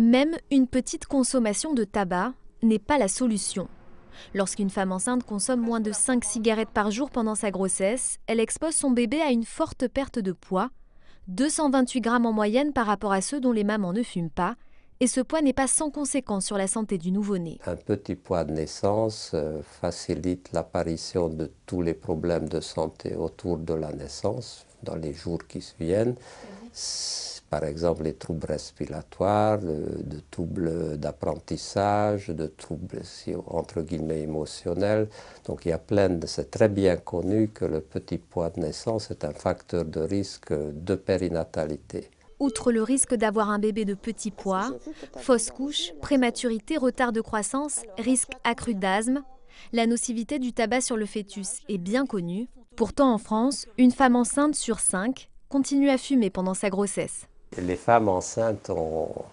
Même une petite consommation de tabac n'est pas la solution. Lorsqu'une femme enceinte consomme moins de 5 cigarettes par jour pendant sa grossesse, elle expose son bébé à une forte perte de poids, 228 grammes en moyenne par rapport à ceux dont les mamans ne fument pas, et ce poids n'est pas sans conséquence sur la santé du nouveau-né. Un petit poids de naissance euh, facilite l'apparition de tous les problèmes de santé autour de la naissance dans les jours qui viennent par exemple les troubles respiratoires, de, troubles d'apprentissage, de troubles entre guillemets émotionnels. Donc il y a plein de... C'est très bien connu que le petit poids de naissance est un facteur de risque de périnatalité. Outre le risque d'avoir un bébé de petit poids, fausse couche, prématurité, retard de croissance, risque accru d'asthme, la nocivité du tabac sur le fœtus est bien connue. Pourtant en France, une femme enceinte sur cinq continue à fumer pendant sa grossesse. Les femmes enceintes,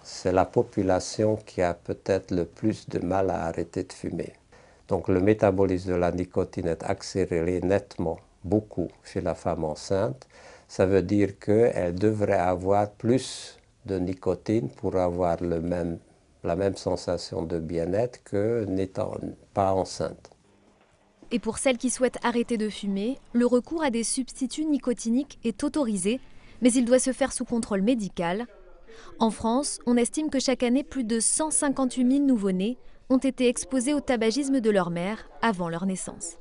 c'est la population qui a peut-être le plus de mal à arrêter de fumer. Donc le métabolisme de la nicotine est accéléré nettement, beaucoup, chez la femme enceinte. Ça veut dire qu'elle devrait avoir plus de nicotine pour avoir la même sensation de bien-être que n'étant pas enceinte. Et pour celles qui souhaitent arrêter de fumer, le recours à des substituts nicotiniques est autorisé mais il doit se faire sous contrôle médical. En France, on estime que chaque année, plus de 158 000 nouveau-nés ont été exposés au tabagisme de leur mère avant leur naissance.